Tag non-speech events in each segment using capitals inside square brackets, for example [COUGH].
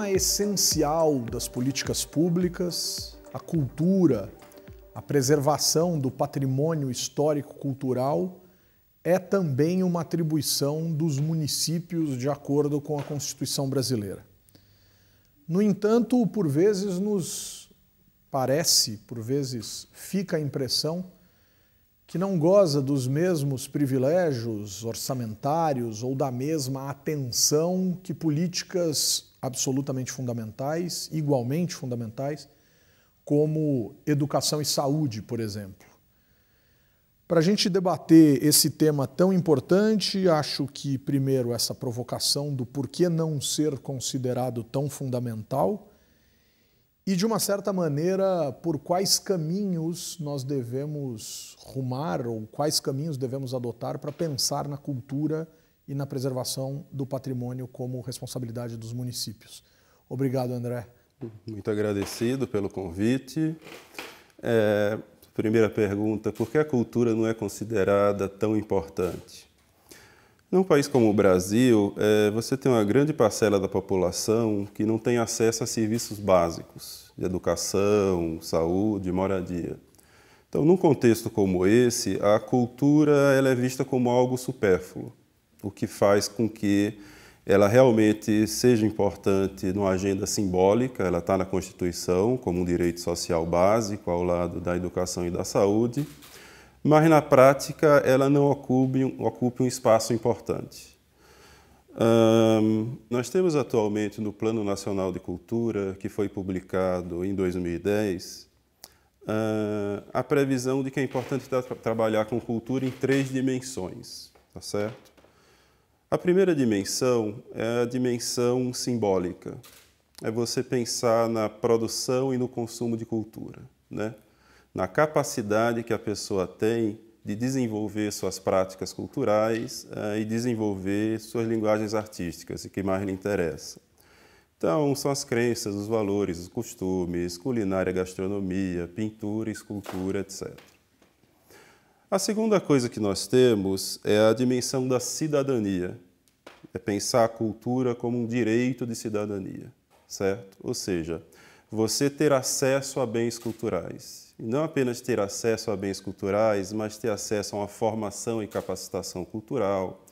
tema essencial das políticas públicas, a cultura, a preservação do patrimônio histórico-cultural é também uma atribuição dos municípios de acordo com a Constituição brasileira. No entanto, por vezes nos parece, por vezes fica a impressão que não goza dos mesmos privilégios orçamentários ou da mesma atenção que políticas absolutamente fundamentais, igualmente fundamentais, como educação e saúde, por exemplo. Para a gente debater esse tema tão importante, acho que, primeiro, essa provocação do porquê não ser considerado tão fundamental e, de uma certa maneira, por quais caminhos nós devemos rumar ou quais caminhos devemos adotar para pensar na cultura e na preservação do patrimônio como responsabilidade dos municípios. Obrigado, André. Muito agradecido pelo convite. É, primeira pergunta: por que a cultura não é considerada tão importante? Num país como o Brasil, é, você tem uma grande parcela da população que não tem acesso a serviços básicos de educação, saúde, moradia. Então, num contexto como esse, a cultura ela é vista como algo supérfluo o que faz com que ela realmente seja importante numa agenda simbólica, ela está na Constituição como um direito social básico, ao lado da educação e da saúde, mas na prática ela não ocupe, ocupe um espaço importante. nós temos atualmente no Plano Nacional de Cultura, que foi publicado em 2010, a previsão de que é importante tra trabalhar com cultura em três dimensões, tá certo? A primeira dimensão é a dimensão simbólica. É você pensar na produção e no consumo de cultura, né? na capacidade que a pessoa tem de desenvolver suas práticas culturais uh, e desenvolver suas linguagens artísticas, e que mais lhe interessa. Então, são as crenças, os valores, os costumes, culinária, gastronomia, pintura, escultura, etc. A segunda coisa que nós temos é a dimensão da cidadania, é pensar a cultura como um direito de cidadania, certo? Ou seja, você ter acesso a bens culturais. E não apenas ter acesso a bens culturais, mas ter acesso a uma formação e capacitação cultural,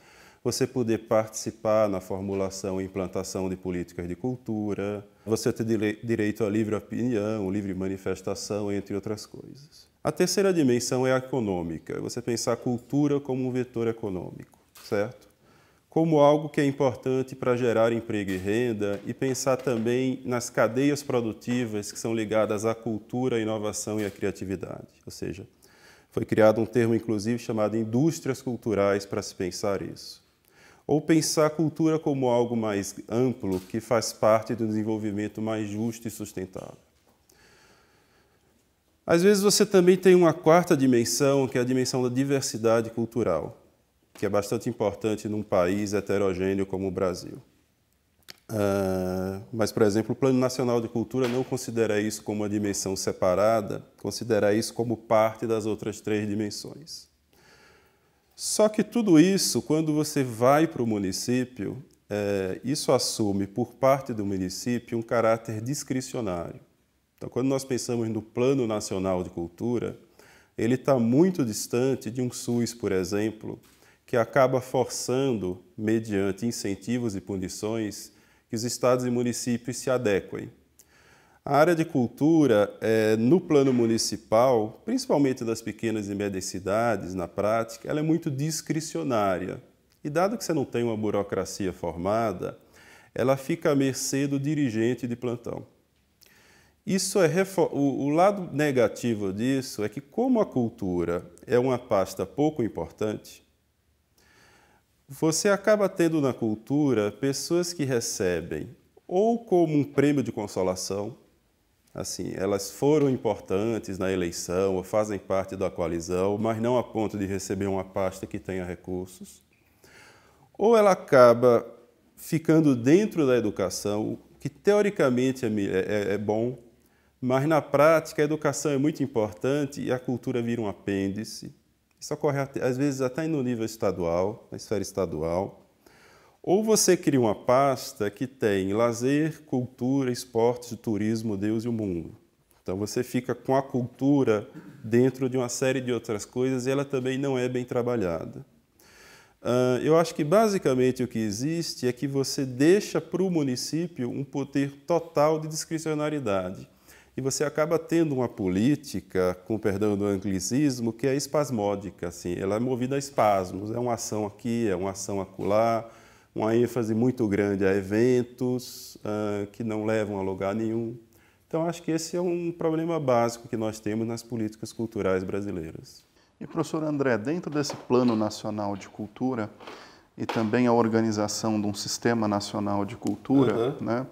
você poder participar na formulação e implantação de políticas de cultura, você ter direito à livre opinião, livre manifestação, entre outras coisas. A terceira dimensão é a econômica, você pensar a cultura como um vetor econômico, certo? como algo que é importante para gerar emprego e renda e pensar também nas cadeias produtivas que são ligadas à cultura, à inovação e à criatividade. Ou seja, foi criado um termo, inclusive, chamado indústrias culturais para se pensar isso. Ou pensar a cultura como algo mais amplo que faz parte do desenvolvimento mais justo e sustentável. Às vezes você também tem uma quarta dimensão, que é a dimensão da diversidade cultural que é bastante importante num país heterogêneo como o Brasil. Uh, mas, por exemplo, o Plano Nacional de Cultura não considera isso como uma dimensão separada, considera isso como parte das outras três dimensões. Só que tudo isso, quando você vai para o município, é, isso assume por parte do município um caráter discricionário. Então, quando nós pensamos no Plano Nacional de Cultura, ele está muito distante de um SUS, por exemplo, que acaba forçando, mediante incentivos e punições, que os estados e municípios se adequem. A área de cultura, é, no plano municipal, principalmente das pequenas e médias cidades, na prática, ela é muito discricionária. E dado que você não tem uma burocracia formada, ela fica à mercê do dirigente de plantão. Isso é o, o lado negativo disso é que como a cultura é uma pasta pouco importante, você acaba tendo na cultura pessoas que recebem ou como um prêmio de consolação, assim, elas foram importantes na eleição ou fazem parte da coalizão, mas não a ponto de receber uma pasta que tenha recursos, ou ela acaba ficando dentro da educação, que teoricamente é, é, é, é bom, mas na prática a educação é muito importante e a cultura vira um apêndice isso ocorre às vezes até no nível estadual, na esfera estadual. Ou você cria uma pasta que tem lazer, cultura, esportes, turismo, Deus e o mundo. Então você fica com a cultura dentro de uma série de outras coisas e ela também não é bem trabalhada. Ah, eu acho que basicamente o que existe é que você deixa para o município um poder total de discricionariedade e você acaba tendo uma política, com perdão do anglicismo, que é espasmódica, assim, ela é movida a espasmos, é uma ação aqui, é uma ação acolá, uma ênfase muito grande a eventos uh, que não levam a lugar nenhum. Então, acho que esse é um problema básico que nós temos nas políticas culturais brasileiras. E, professor André, dentro desse Plano Nacional de Cultura e também a organização de um Sistema Nacional de Cultura, uhum. né?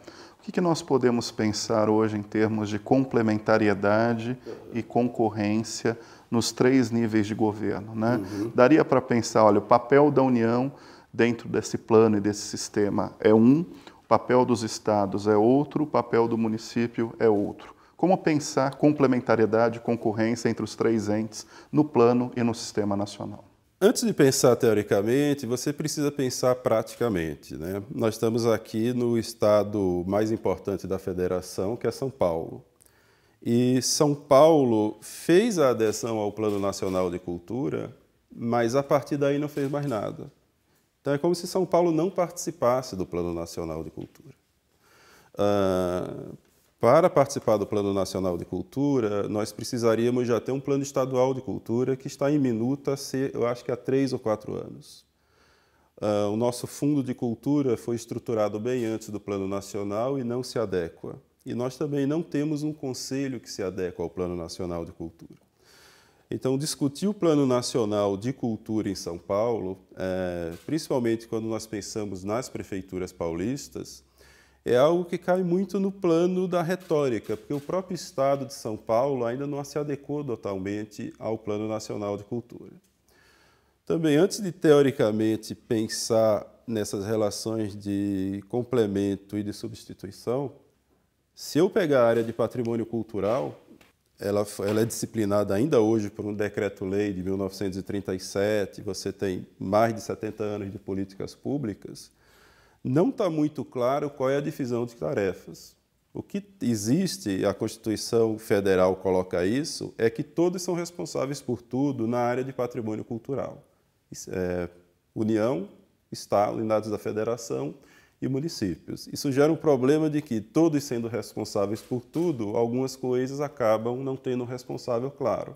que, que nós podemos pensar hoje em termos de complementariedade e concorrência nos três níveis de governo? Né? Uhum. Daria para pensar, olha, o papel da União dentro desse plano e desse sistema é um, o papel dos estados é outro, o papel do município é outro. Como pensar complementariedade e concorrência entre os três entes no plano e no sistema nacional? Antes de pensar teoricamente, você precisa pensar praticamente. Né? Nós estamos aqui no estado mais importante da federação, que é São Paulo. E São Paulo fez a adesão ao Plano Nacional de Cultura, mas a partir daí não fez mais nada. Então é como se São Paulo não participasse do Plano Nacional de Cultura. Uh, para participar do Plano Nacional de Cultura, nós precisaríamos já ter um plano estadual de cultura que está em minuta, eu acho que há três ou quatro anos. Ah, o nosso fundo de cultura foi estruturado bem antes do Plano Nacional e não se adequa. E nós também não temos um conselho que se adequa ao Plano Nacional de Cultura. Então, discutir o Plano Nacional de Cultura em São Paulo, eh, principalmente quando nós pensamos nas prefeituras paulistas, é algo que cai muito no plano da retórica, porque o próprio Estado de São Paulo ainda não se adequou totalmente ao Plano Nacional de Cultura. Também, antes de teoricamente pensar nessas relações de complemento e de substituição, se eu pegar a área de patrimônio cultural, ela, ela, é disciplinada ainda hoje por um decreto-lei de 1937, você tem mais de 70 anos de políticas públicas, não está muito claro qual é a divisão de tarefas. O que existe, a Constituição Federal coloca isso, é que todos são responsáveis por tudo na área de patrimônio cultural. É, União, Estado, unidades da Federação e municípios. Isso gera um problema de que, todos sendo responsáveis por tudo, algumas coisas acabam não tendo um responsável claro.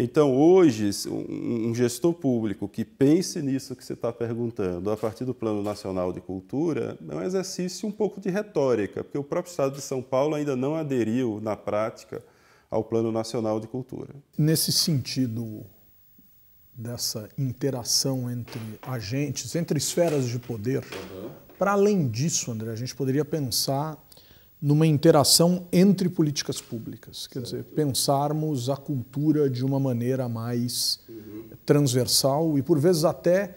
Então, hoje, um gestor público que pense nisso que você está perguntando, a partir do Plano Nacional de Cultura, é um exercício um pouco de retórica, porque o próprio Estado de São Paulo ainda não aderiu, na prática, ao Plano Nacional de Cultura. Nesse sentido dessa interação entre agentes, entre esferas de poder, uhum. para além disso, André, a gente poderia pensar numa interação entre políticas públicas. Quer certo. dizer, pensarmos a cultura de uma maneira mais uhum. transversal e, por vezes, até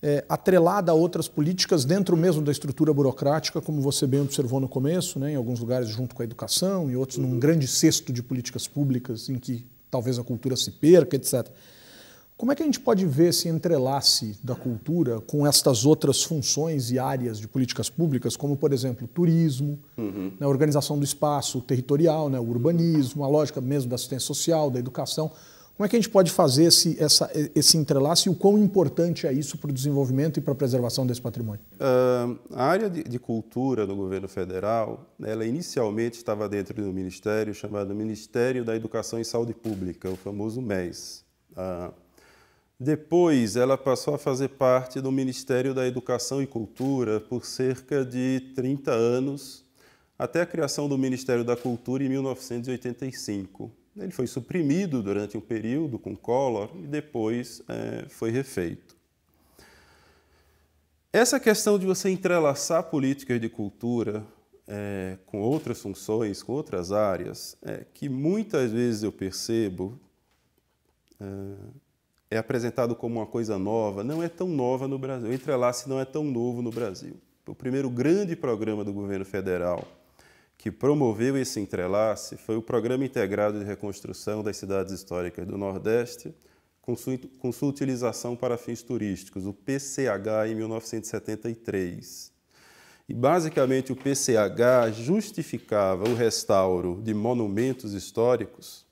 é, atrelada a outras políticas dentro mesmo da estrutura burocrática, como você bem observou no começo, né, em alguns lugares junto com a educação, e outros uhum. num grande cesto de políticas públicas em que talvez a cultura se perca, etc. Como é que a gente pode ver esse entrelace da cultura com estas outras funções e áreas de políticas públicas, como, por exemplo, turismo, uhum. né, organização do espaço territorial, né, o urbanismo, a lógica mesmo da assistência social, da educação? Como é que a gente pode fazer esse, essa, esse entrelace e o quão importante é isso para o desenvolvimento e para a preservação desse patrimônio? Uh, a área de, de, cultura do governo federal, ela inicialmente estava dentro do ministério chamado Ministério da Educação e Saúde Pública, o famoso MES. Uh, ah, depois, ela passou a fazer parte do Ministério da Educação e Cultura por cerca de 30 anos, até a criação do Ministério da Cultura em 1985. Ele foi suprimido durante um período com Collor e depois é, foi refeito. Essa questão de você entrelaçar políticas de cultura é, com outras funções, com outras áreas, é, que muitas vezes eu percebo é, é apresentado como uma coisa nova, não é tão nova no Brasil. O Entrelace não é tão novo no Brasil. O primeiro grande programa do governo federal que promoveu esse entrelace foi o Programa Integrado de Reconstrução das Cidades Históricas do Nordeste, com sua utilização para fins turísticos, o PCH, em 1973. E, basicamente, o PCH justificava o restauro de monumentos históricos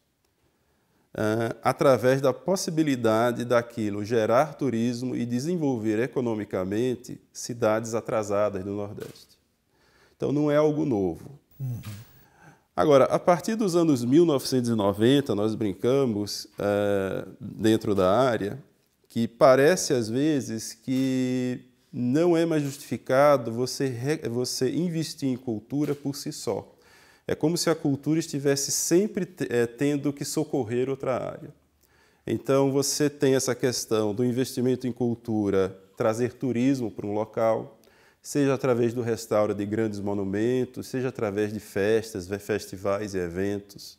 uh, através da possibilidade daquilo gerar turismo e desenvolver economicamente cidades atrasadas do Nordeste. Então não é algo novo. Uhum. Agora, a partir dos anos 1990, nós brincamos uh, dentro da área que parece às vezes que não é mais justificado você, você investir em cultura por si só. É como se a cultura estivesse sempre é, tendo que socorrer outra área. Então, você tem essa questão do investimento em cultura, trazer turismo para um local, seja através do restauro de grandes monumentos, seja através de festas, festivais e eventos.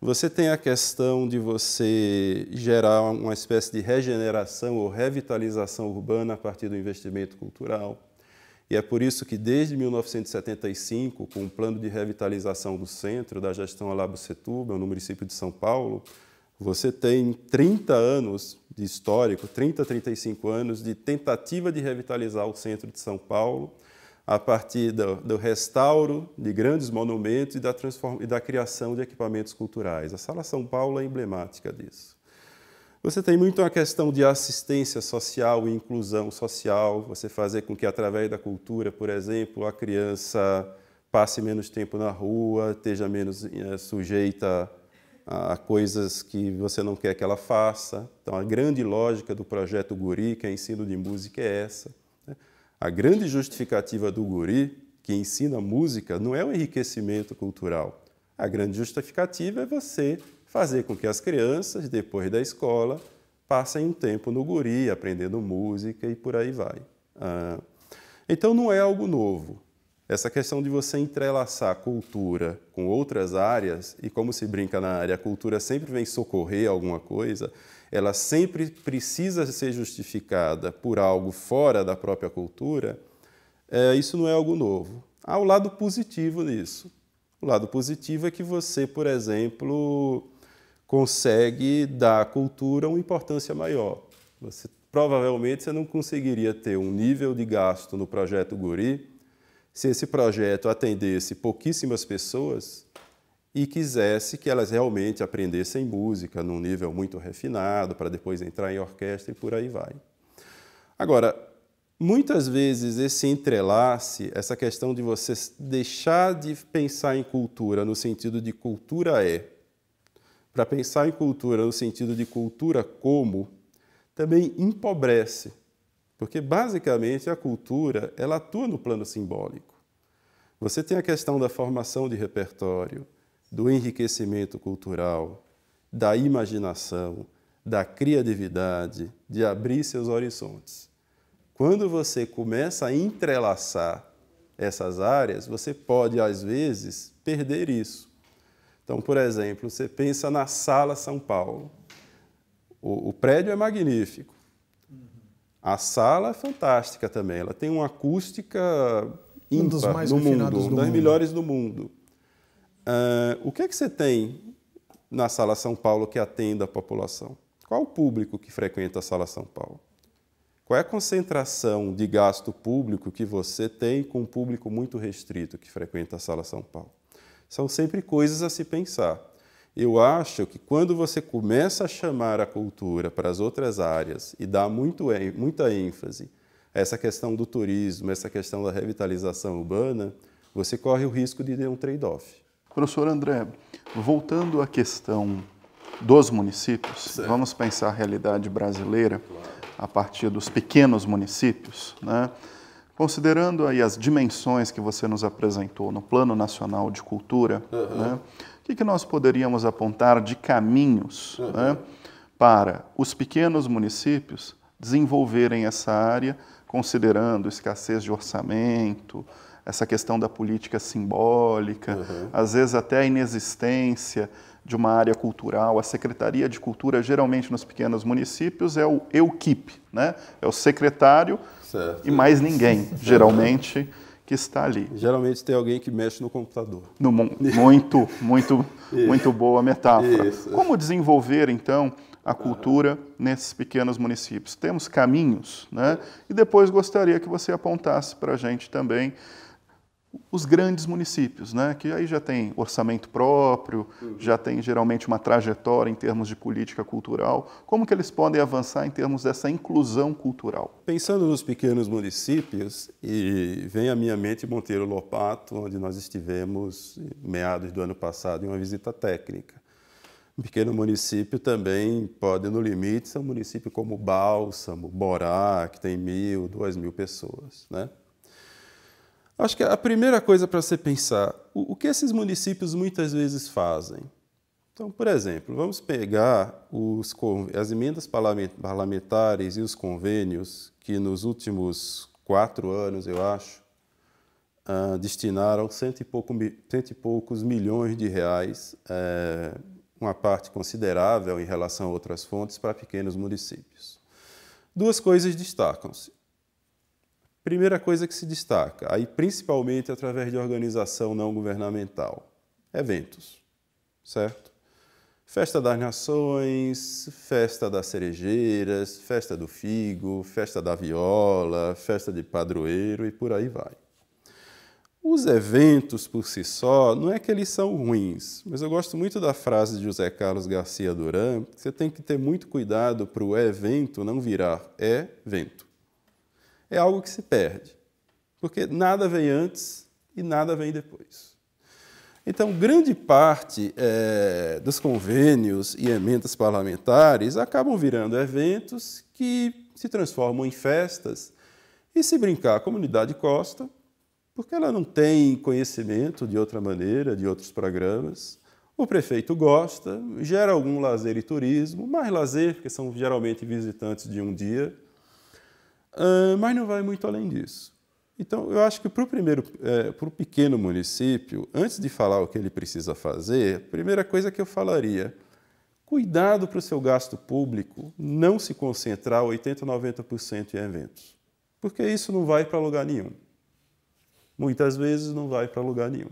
Você tem a questão de você gerar uma espécie de regeneração ou revitalização urbana a partir do investimento cultural. E é por isso que, desde 1975, com o plano de revitalização do centro da gestão Setúbal, no município de São Paulo, você tem 30 anos de histórico, 30, 35 anos de tentativa de revitalizar o centro de São Paulo, a partir do, do, restauro de grandes monumentos e da, e da criação de equipamentos culturais. A Sala São Paulo é emblemática disso. Você tem muito a questão de assistência social e inclusão social, você fazer com que, através da cultura, por exemplo, a criança passe menos tempo na rua, esteja menos é, sujeita a coisas que você não quer que ela faça. Então, a grande lógica do projeto Guri, que é ensino de música, é essa. Né? A grande justificativa do Guri, que ensina música, não é o enriquecimento cultural. A grande justificativa é você fazer com que as crianças, depois da escola, passem um tempo no guri, aprendendo música e por aí vai. Ah, então não é algo novo. Essa questão de você entrelaçar cultura com outras áreas, e como se brinca na área, a cultura sempre vem socorrer alguma coisa, ela sempre precisa ser justificada por algo fora da própria cultura, é, isso não é algo novo. Há o lado positivo nisso. O lado positivo é que você, por exemplo, consegue dar à cultura uma importância maior. Você, provavelmente você não conseguiria ter um nível de gasto no projeto Guri se esse projeto atendesse pouquíssimas pessoas e quisesse que elas realmente aprendessem música num nível muito refinado para depois entrar em orquestra e por aí vai. Agora, muitas vezes esse entrelace, essa questão de você deixar de pensar em cultura no sentido de cultura é para pensar em cultura no sentido de cultura como, também empobrece, porque basicamente a cultura ela atua no plano simbólico. Você tem a questão da formação de repertório, do enriquecimento cultural, da imaginação, da criatividade, de abrir seus horizontes. Quando você começa a entrelaçar essas áreas, você pode, às vezes, perder isso. Então, por exemplo, você pensa na Sala São Paulo. O, o prédio é magnífico. Uhum. A sala é fantástica também. Ela tem uma acústica ímpar um dos mais no mundo, do um das mundo. melhores do mundo. Uh, o que é que você tem na Sala São Paulo que atenda a população? Qual o público que frequenta a Sala São Paulo? Qual é a concentração de gasto público que você tem com um público muito restrito que frequenta a Sala São Paulo? são sempre coisas a se pensar. Eu acho que quando você começa a chamar a cultura para as outras áreas e dá muito, muita ênfase a essa questão do turismo, essa questão da revitalização urbana, você corre o risco de ter um trade-off. Professor André, voltando à questão dos municípios, certo. vamos pensar a realidade brasileira claro. a partir dos pequenos municípios, né? Considerando aí as dimensões que você nos apresentou no Plano Nacional de Cultura, uhum. né, o que, que, nós poderíamos apontar de caminhos uhum. né, para os pequenos municípios desenvolverem essa área, considerando escassez de orçamento, essa questão da política simbólica, uhum. às vezes até a inexistência de uma área cultural. A Secretaria de Cultura, geralmente nos pequenos municípios, é o EUQIP, né? é o secretário Certo. E mais ninguém, [LAUGHS] geralmente, que está ali. Geralmente tem alguém que mexe no computador. No, [LAUGHS] muito, muito, muito boa metáfora. Isso. Como desenvolver, então, a cultura nesses pequenos municípios? Temos caminhos, né? E depois gostaria que você apontasse para a gente também os grandes municípios, né? que aí já tem orçamento próprio, uhum. já tem geralmente uma trajetória em termos de política cultural. Como que eles podem avançar em termos dessa inclusão cultural? Pensando nos pequenos municípios, e vem à minha mente Monteiro Lopato, onde nós estivemos meados do ano passado em uma visita técnica. Um pequeno município também pode, no limite, ser um município como Bálsamo, Borá, que tem mil, duas mil pessoas, né? Acho que a primeira coisa para você pensar, o, o, que esses municípios muitas vezes fazem? Então, por exemplo, vamos pegar os, as emendas parlamentares e os convênios que nos últimos quatro anos, eu acho, uh, destinaram cento e, pouco, cento e, poucos milhões de reais, é, uma parte considerável em relação a outras fontes, para pequenos municípios. Duas coisas destacam-se. Primeira coisa que se destaca, aí principalmente através de organização não governamental, eventos, certo? Festa das Nações, Festa das Cerejeiras, Festa do Figo, Festa da Viola, Festa de Padroeiro e por aí vai. Os eventos por si só, não é que eles são ruins, mas eu gosto muito da frase de José Carlos Garcia Duran, que você tem que ter muito cuidado para o evento não virar evento é algo que se perde, porque nada vem antes e nada vem depois. Então, grande parte é, dos convênios e emendas parlamentares acabam virando eventos que se transformam em festas e, se brincar, a comunidade Costa, porque ela não tem conhecimento de outra maneira, de outros programas. O prefeito gosta, gera algum lazer e turismo, mais lazer, porque são geralmente visitantes de um dia, ah, mas não vai muito além disso. Então, eu acho que para o primeiro, é, para o pequeno município, antes de falar o que ele precisa fazer, a primeira coisa que eu falaria, cuidado para o seu gasto público não se concentrar 80, 90% em eventos, porque isso não vai para lugar nenhum. Muitas vezes não vai para lugar nenhum.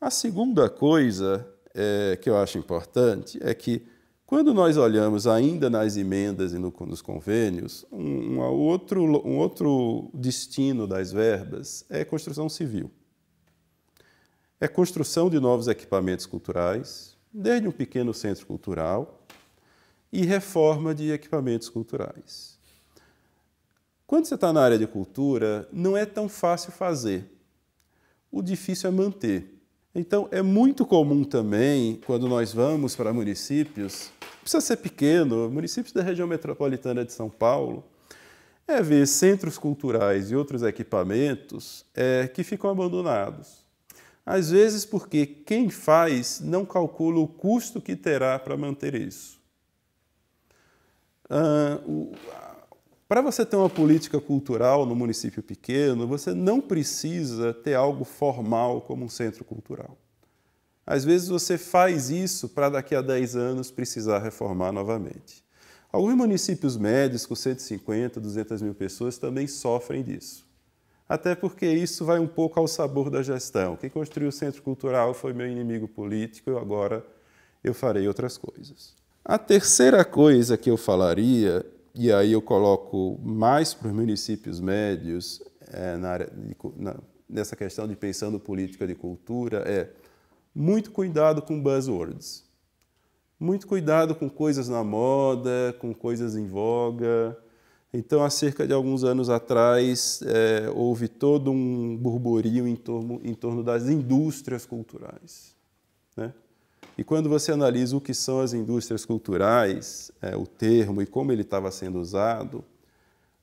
A segunda coisa é, que eu acho importante é que quando nós olhamos ainda nas emendas e no, nos convênios, um, um, outro, um outro destino das verbas é construção civil. É construção de novos equipamentos culturais, desde um pequeno centro cultural, e reforma de equipamentos culturais. Quando você está na área de cultura, não é tão fácil fazer. O difícil é manter. Então, é muito comum também, quando nós vamos para municípios, precisa ser pequeno, municípios da região metropolitana de São Paulo, é ver centros culturais e outros equipamentos é, que ficam abandonados. Às vezes, porque quem faz não calcula o custo que terá para manter isso. Ah, para você ter uma política cultural no município pequeno, você não precisa ter algo formal como um centro cultural. Às vezes você faz isso para daqui a 10 anos precisar reformar novamente. Alguns municípios médios, com 150, 200 mil pessoas, também sofrem disso. Até porque isso vai um pouco ao sabor da gestão. Quem construiu o centro cultural foi meu inimigo político, agora eu farei outras coisas. A terceira coisa que eu falaria e aí eu coloco mais para os municípios médios é, na área de, na, nessa questão de pensando política de cultura é muito cuidado com buzzwords, muito cuidado com coisas na moda, com coisas em voga. Então, há cerca de alguns anos atrás, é, houve todo um burburinho em torno, em torno das indústrias culturais. Né? E quando você analisa o que são as indústrias culturais, é, o termo e como ele estava sendo usado,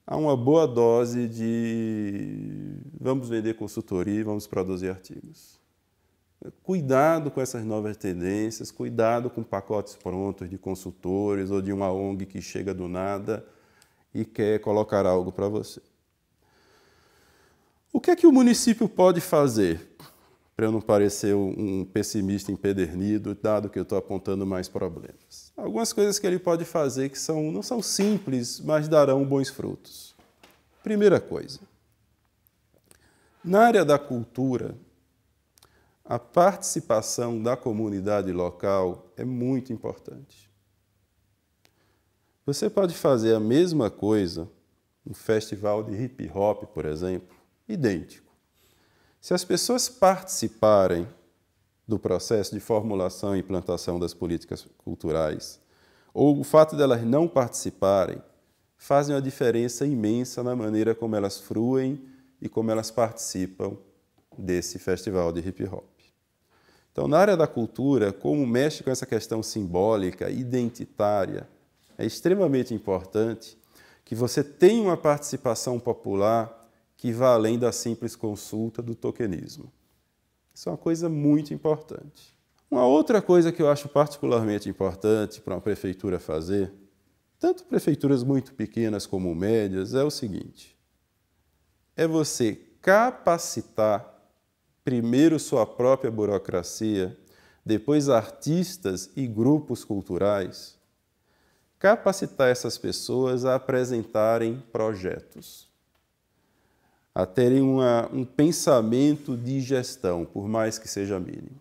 há uma boa dose de vamos vender consultoria e vamos produzir artigos. Cuidado com essas novas tendências, cuidado com pacotes prontos de consultores ou de uma ONG que chega do nada e quer colocar algo para você. O que é que o município pode fazer? para eu não parecer um pessimista empedernido, dado que eu estou apontando mais problemas. Algumas coisas que ele pode fazer que são, não são simples, mas darão bons frutos. Primeira coisa, na área da cultura, a participação da comunidade local é muito importante. Você pode fazer a mesma coisa, um festival de hip hop, por exemplo, idêntico se as pessoas participarem do processo de formulação e implantação das políticas culturais, ou o fato delas de não participarem, fazem uma diferença imensa na maneira como elas fruem e como elas participam desse festival de hip hop. Então, na área da cultura, como mexe com essa questão simbólica, identitária, é extremamente importante que você tenha uma participação popular que vá além da simples consulta do tokenismo. Isso é uma coisa muito importante. Uma outra coisa que eu acho particularmente importante para uma prefeitura fazer, tanto prefeituras muito pequenas como médias, é o seguinte: é você capacitar primeiro sua própria burocracia, depois artistas e grupos culturais, capacitar essas pessoas a apresentarem projetos a terem uma, um pensamento de gestão, por mais que seja mínimo.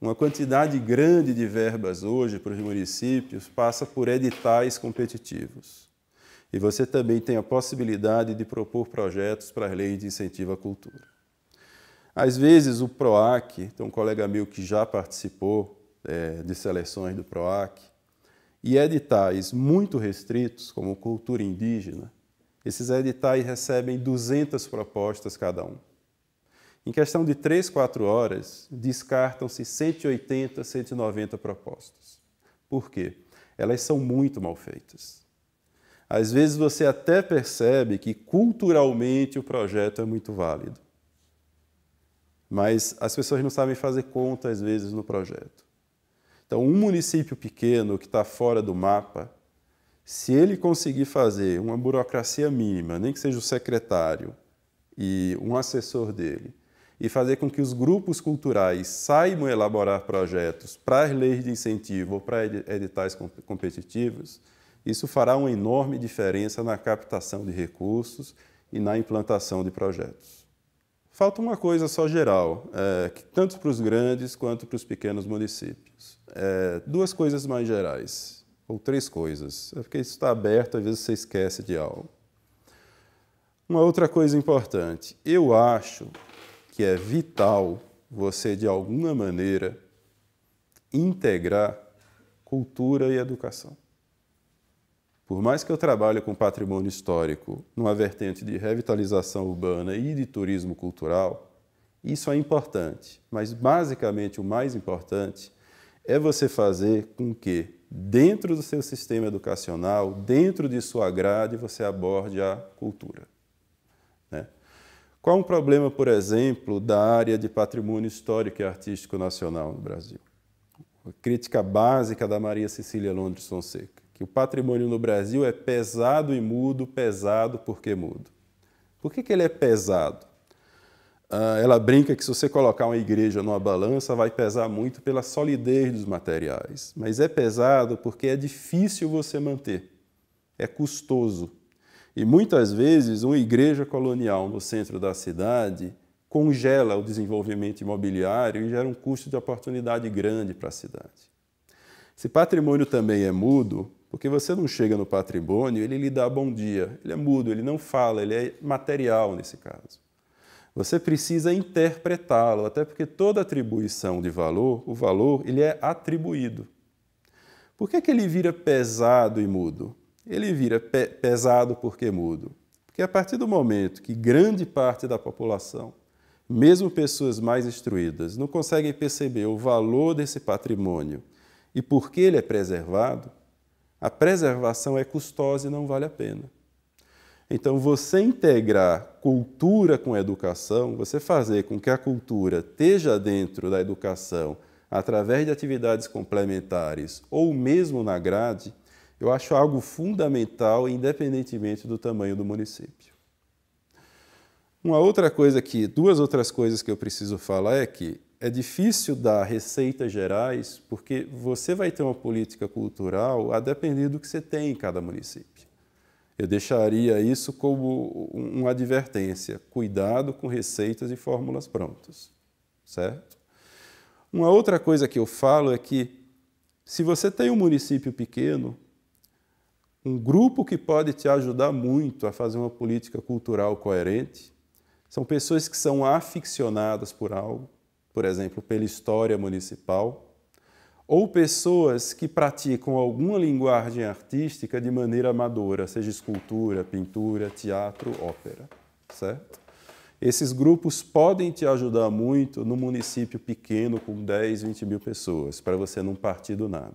Uma quantidade grande de verbas hoje para os municípios passa por editais competitivos. E você também tem a possibilidade de propor projetos para a lei de incentivo à cultura. Às vezes o PROAC, tem um colega meu que já participou é, de seleções do PROAC, e editais muito restritos, como cultura indígena, esses editais recebem 200 propostas cada um. Em questão de 3, 4 horas, descartam-se 180, 190 propostas. Por quê? Elas são muito mal feitas. Às vezes você até percebe que culturalmente o projeto é muito válido. Mas as pessoas não sabem fazer conta, às vezes, no projeto. Então, um município pequeno que está fora do mapa, se ele conseguir fazer uma burocracia mínima, nem que seja o secretário e um assessor dele, e fazer com que os grupos culturais saibam elaborar projetos para as leis de incentivo ou para editais competitivos, isso fará uma enorme diferença na captação de recursos e na implantação de projetos. Falta uma coisa só geral, é, tanto para os grandes quanto para os pequenos municípios. É, duas coisas mais gerais ou três coisas. É porque isso está aberto, às vezes você esquece de algo. Uma outra coisa importante, eu acho que é vital você, de alguma maneira, integrar cultura e educação. Por mais que eu trabalhe com patrimônio histórico numa vertente de revitalização urbana e de turismo cultural, isso é importante, mas basicamente o mais importante é você fazer com que, dentro do seu sistema educacional, dentro de sua grade, você aborde a cultura. Né? Qual é um problema, por exemplo, da área de patrimônio histórico e artístico nacional no Brasil? A crítica básica da Maria Cecília Londres Fonseca, que o patrimônio no Brasil é pesado e mudo, pesado porque mudo. Por que, que ele é pesado? Ah, ela brinca que se você colocar uma igreja numa balança, vai pesar muito pela solidez dos materiais. Mas é pesado porque é difícil você manter, é custoso. E muitas vezes, uma igreja colonial no centro da cidade congela o desenvolvimento imobiliário e gera um custo de oportunidade grande para a cidade. Esse patrimônio também é mudo, porque você não chega no patrimônio, ele lhe dá bom dia. Ele é mudo, ele não fala, ele é material nesse caso. Você precisa interpretá-lo, até porque toda atribuição de valor, o valor, ele é atribuído. Por que, que ele vira pesado e mudo? Ele vira pe pesado porque mudo. Porque a partir do momento que grande parte da população, mesmo pessoas mais instruídas, não conseguem perceber o valor desse patrimônio e por que ele é preservado, a preservação é custosa e não vale a pena. Então, você integrar cultura com educação, você fazer com que a cultura esteja dentro da educação através de atividades complementares ou mesmo na grade, eu acho algo fundamental, independentemente do tamanho do município. Uma outra coisa que, duas outras coisas que eu preciso falar é que é difícil dar receitas gerais, porque você vai ter uma política cultural a depender do que você tem em cada município. Eu deixaria isso como uma advertência: cuidado com receitas e fórmulas prontas, certo? Uma outra coisa que eu falo é que se você tem um município pequeno, um grupo que pode te ajudar muito a fazer uma política cultural coerente são pessoas que são aficionadas por algo, por exemplo, pela história municipal ou pessoas que praticam alguma linguagem artística de maneira amadora, seja escultura, pintura, teatro, ópera, certo? Esses grupos podem te ajudar muito no município pequeno com 10, 20 mil pessoas, para você não partir do nada.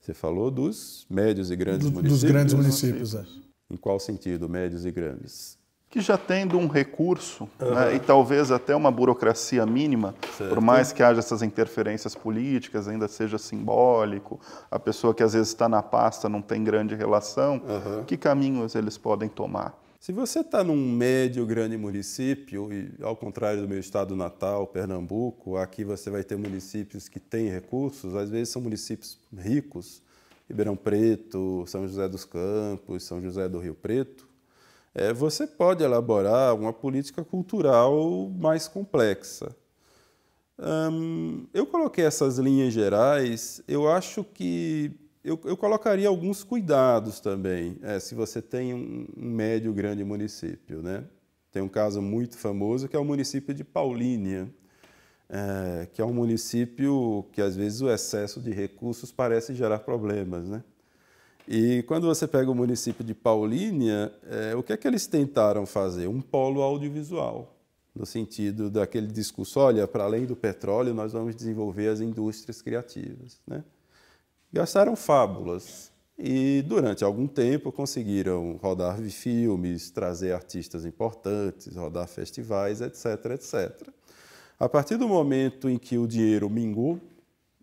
Você falou dos médios e grandes do, municípios. Dos grandes municípios, é. Em qual sentido, médios e grandes? que já tendo um recurso uhum. né, e talvez até uma burocracia mínima, certo. por mais que haja essas interferências políticas, ainda seja simbólico, a pessoa que às vezes está na pasta não tem grande relação, uhum. que caminhos eles podem tomar? Se você está num médio grande município, e ao contrário do meu estado natal, Pernambuco, aqui você vai ter municípios que têm recursos, às vezes são municípios ricos, Ribeirão Preto, São José dos Campos, São José do Rio Preto, é, você pode elaborar uma política cultural mais complexa. Hum, eu coloquei essas linhas gerais, eu acho que eu, eu colocaria alguns cuidados também, é, se você tem um, um médio grande município. Né? Tem um caso muito famoso que é o município de Paulínia, é, que é um município que às vezes o excesso de recursos parece gerar problemas. Né? E quando você pega o município de Paulínia, é, o que é que eles tentaram fazer? Um polo audiovisual, no sentido daquele discurso, olha, para além do petróleo, nós vamos desenvolver as indústrias criativas. Né? Gastaram fábulas e, durante algum tempo, conseguiram rodar filmes, trazer artistas importantes, rodar festivais, etc, etc. A partir do momento em que o dinheiro mingou,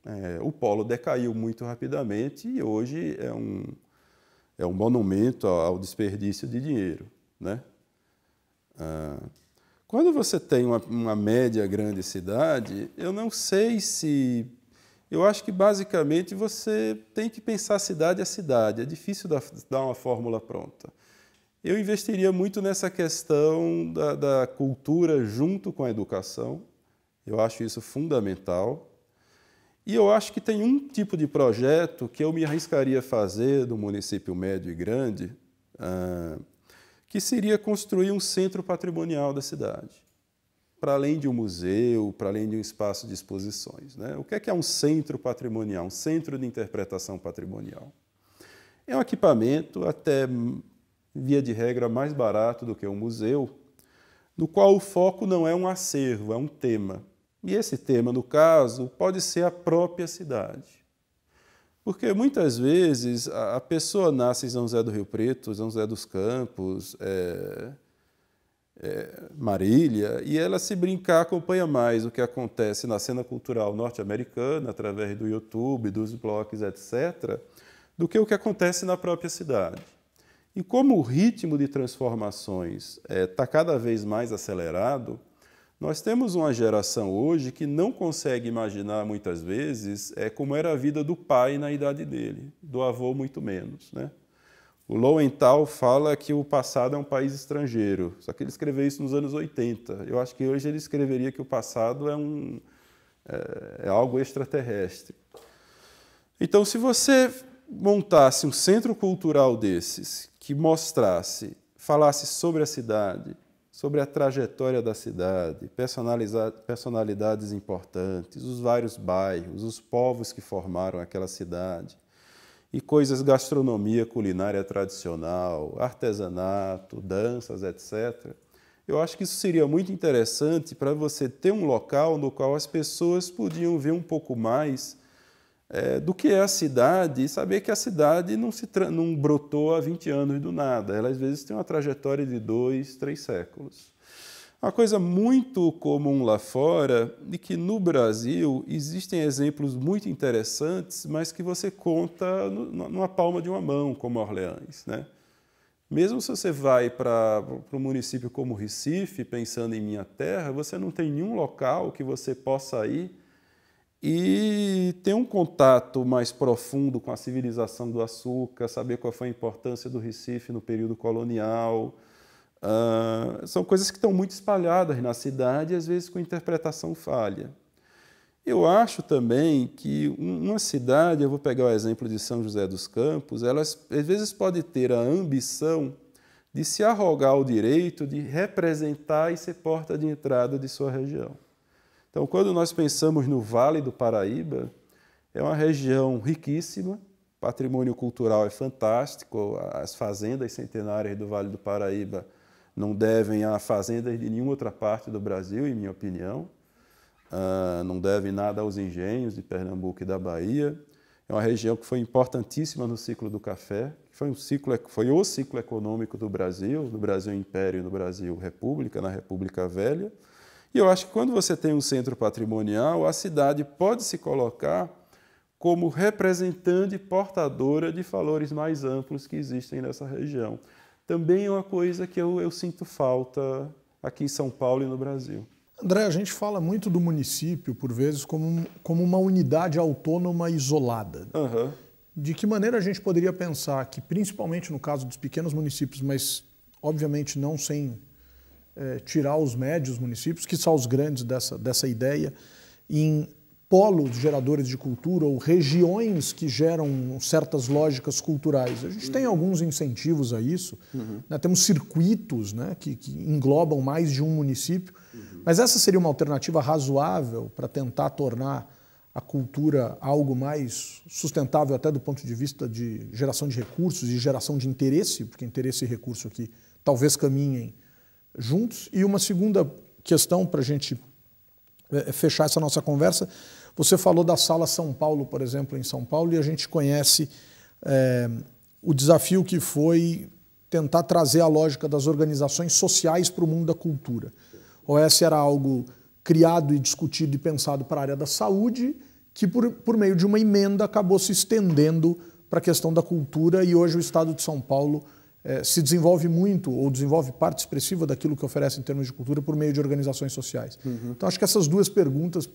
é, o polo decaiu muito rapidamente e hoje é um, é um monumento ao desperdício de dinheiro. Né? Ah, quando você tem uma, uma média grande cidade, eu não sei se eu acho que basicamente você tem que pensar cidade a cidade. É difícil dar uma fórmula pronta. Eu investiria muito nessa questão da, da, cultura junto com a educação. Eu acho isso fundamental. E eu acho que tem um tipo de projeto que eu me arriscaria a fazer do município médio e grande, ah, que seria construir um centro patrimonial da cidade, para além de um museu, para além de um espaço de exposições. Né? O que é, que é um centro patrimonial, um centro de interpretação patrimonial? É um equipamento, até via de regra, mais barato do que um museu, no qual o foco não é um acervo, é um tema e esse tema, no caso, pode ser a própria cidade. Porque muitas vezes a pessoa nasce em São José do Rio Preto, São José dos Campos, é, é, Marília, e ela, se brincar, acompanha mais o que acontece na cena cultural norte-americana, através do YouTube, dos blogs, etc., do que o que acontece na própria cidade. E como o ritmo de transformações está é, tá cada vez mais acelerado, nós temos uma geração hoje que não consegue imaginar muitas vezes é como era a vida do pai na idade dele, do avô muito menos, né? O Lowenthal fala que o passado é um país estrangeiro, só que ele escreveu isso nos anos 80. Eu acho que hoje ele escreveria que o passado é, um, é, é algo extraterrestre. Então, se você montasse um centro cultural desses, que mostrasse, falasse sobre a cidade, sobre a trajetória da cidade, personalidades importantes, os vários bairros, os povos que formaram aquela cidade, e coisas gastronomia, culinária tradicional, artesanato, danças, etc. Eu acho que isso seria muito interessante para você ter um local no qual as pessoas podiam ver um pouco mais é, do que é a cidade e saber que a cidade não, se não brotou há 20 anos do nada. Ela, às vezes, tem uma trajetória de dois, três séculos. Uma coisa muito comum lá fora e é que no Brasil existem exemplos muito interessantes, mas que você conta no, numa palma de uma mão, como Orleans. Né? Mesmo se você vai para um município como Recife, pensando em minha terra, você não tem nenhum local que você possa ir e ter um contato mais profundo com a civilização do açúcar, saber qual foi a importância do Recife no período colonial. Uh, são coisas que estão muito espalhadas na cidade e às vezes com interpretação falha. Eu acho também que uma cidade, eu vou pegar o exemplo de São José dos Campos, ela às vezes pode ter a ambição de se arrogar o direito de representar e ser porta de entrada de sua região. Então, quando nós pensamos no Vale do Paraíba, é uma região riquíssima, patrimônio cultural é fantástico, as fazendas centenárias do Vale do Paraíba não devem a fazendas de nenhuma outra parte do Brasil, em minha opinião. Uh, não devem nada aos engenhos de Pernambuco e da Bahia. É uma região que foi importantíssima no ciclo do café, que foi, um ciclo, foi o ciclo econômico do Brasil, do Brasil Império e do Brasil República, na República Velha. E eu acho que quando você tem um centro patrimonial, a cidade pode se colocar como representante portadora de valores mais amplos que existem nessa região. Também é uma coisa que eu, eu sinto falta aqui em São Paulo e no Brasil. André, a gente fala muito do município, por vezes, como, como uma unidade autônoma isolada. Uhum. De que maneira a gente poderia pensar que, principalmente no caso dos pequenos municípios, mas obviamente não sem é, tirar os médios municípios, que são os grandes dessa, dessa ideia, em polos geradores de cultura ou regiões que geram certas lógicas culturais. A gente tem alguns incentivos a isso, uhum. né? temos circuitos né? que, que, englobam mais de um município, uhum. mas essa seria uma alternativa razoável para tentar tornar a cultura algo mais sustentável até do ponto de vista de geração de recursos e geração de interesse, porque interesse e recurso aqui talvez caminhem juntos. E uma segunda questão para a gente é, é, fechar essa nossa conversa. Você falou da Sala São Paulo, por exemplo, em São Paulo, e a gente conhece é, o desafio que foi tentar trazer a lógica das organizações sociais para o mundo da cultura. O OS era algo criado e discutido e pensado para a área da saúde, que por, por meio de uma emenda acabou se estendendo para a questão da cultura e hoje o Estado de São Paulo é, se desenvolve muito ou desenvolve parte expressiva daquilo que oferece em termos de cultura por meio de organizações sociais. Uhum. Então, acho que essas duas perguntas,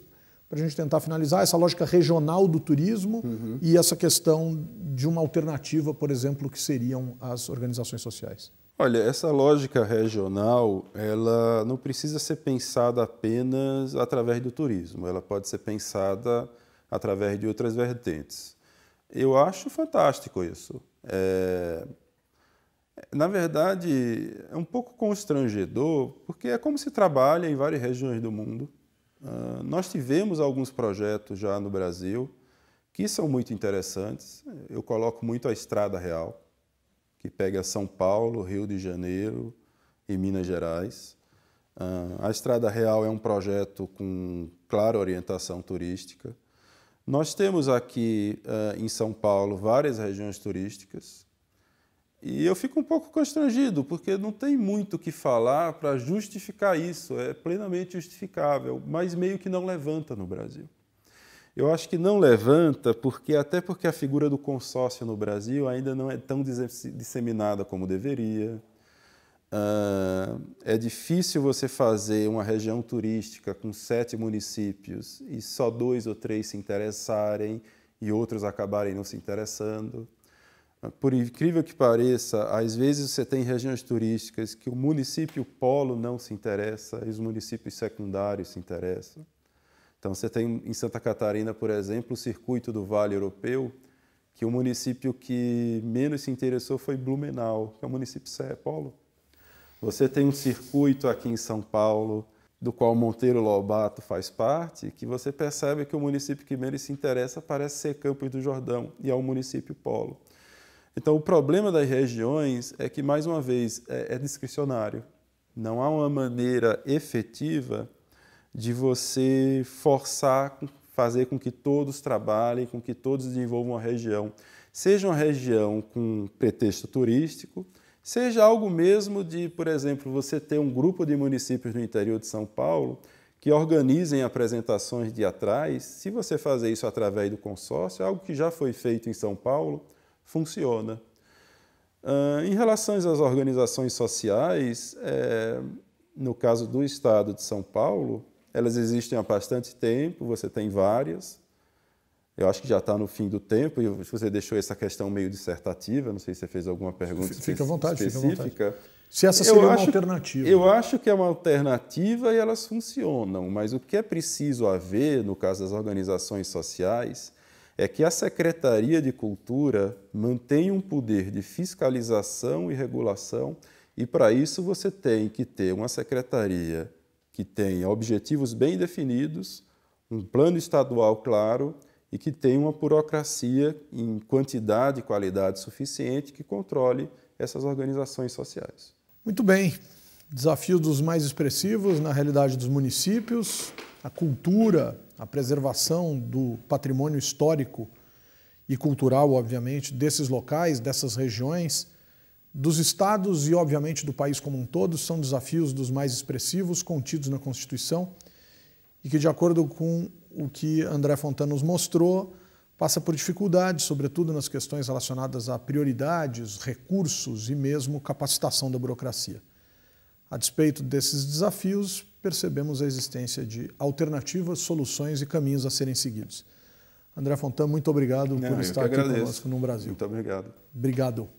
para a gente tentar finalizar, essa lógica regional do turismo uhum. e essa questão de uma alternativa, por exemplo, que seriam as organizações sociais. Olha, essa lógica regional, ela não precisa ser pensada apenas através do turismo, ela pode ser pensada através de outras vertentes. Eu acho fantástico isso. É, na verdade, é um pouco constrangedor, porque é como se trabalha em várias regiões do mundo. Uh, nós tivemos alguns projetos já no Brasil que são muito interessantes. Eu coloco muito a Estrada Real, que pega São Paulo, Rio de Janeiro e Minas Gerais. Uh, a Estrada Real é um projeto com clara orientação turística. Nós temos aqui uh, em São Paulo várias regiões turísticas e eu fico um pouco constrangido, porque não tem muito o que falar para justificar isso, é plenamente justificável, mas meio que não levanta no Brasil. Eu acho que não levanta porque até porque a figura do consórcio no Brasil ainda não é tão disseminada como deveria. Ah, é difícil você fazer uma região turística com sete municípios e só dois ou três se interessarem e outros acabarem não se interessando. Por incrível que pareça, às vezes você tem regiões turísticas que o município polo não se interessa e os municípios secundários se interessam. Então, você tem em Santa Catarina, por exemplo, o circuito do Vale Europeu, que o município que menos se interessou foi Blumenau, que é o município polo. Você tem um circuito aqui em São Paulo, do qual Monteiro Lobato faz parte, que você percebe que o município que menos se interessa parece ser Campos do Jordão, e é o município polo. Então, o problema das regiões é que, mais uma vez, é, é discricionário. Não há uma maneira efetiva de você forçar, fazer com que todos trabalhem, com que todos desenvolvam a região. Seja uma região com pretexto turístico, seja algo mesmo de, por exemplo, você ter um grupo de municípios no interior de São Paulo que organizem apresentações de atrás. Se você fazer isso através do consórcio, é algo que já foi feito em São Paulo, funciona. Ah, em relação às organizações sociais, é, no caso do Estado de São Paulo, elas existem há bastante tempo, você tem várias. Eu acho que já está no fim do tempo, e você deixou essa questão meio dissertativa, não sei se você fez alguma pergunta fica à vontade, específica. Fica à vontade. Se essa seria eu uma acho, alternativa. Eu acho que é uma alternativa e elas funcionam, mas o que é preciso haver, no caso das organizações sociais, é que a Secretaria de Cultura mantém um poder de fiscalização e regulação, e para isso você tem que ter uma secretaria que tenha objetivos bem definidos, um plano estadual claro e que tenha uma burocracia em quantidade e qualidade suficiente que controle essas organizações sociais. Muito bem. Desafio dos mais expressivos na realidade dos municípios, a cultura, a preservação do patrimônio histórico e cultural, obviamente, desses locais, dessas regiões, dos estados e, obviamente, do país como um todo, são desafios dos mais expressivos contidos na Constituição e que, de acordo com o que André Fontana nos mostrou, passa por dificuldades, sobretudo nas questões relacionadas a prioridades, recursos e mesmo capacitação da burocracia. A despeito desses desafios, percebemos a existência de alternativas, soluções e caminhos a serem seguidos. André Fontan, muito obrigado Não, por estar aqui conosco no Brasil. Muito obrigado. Obrigado.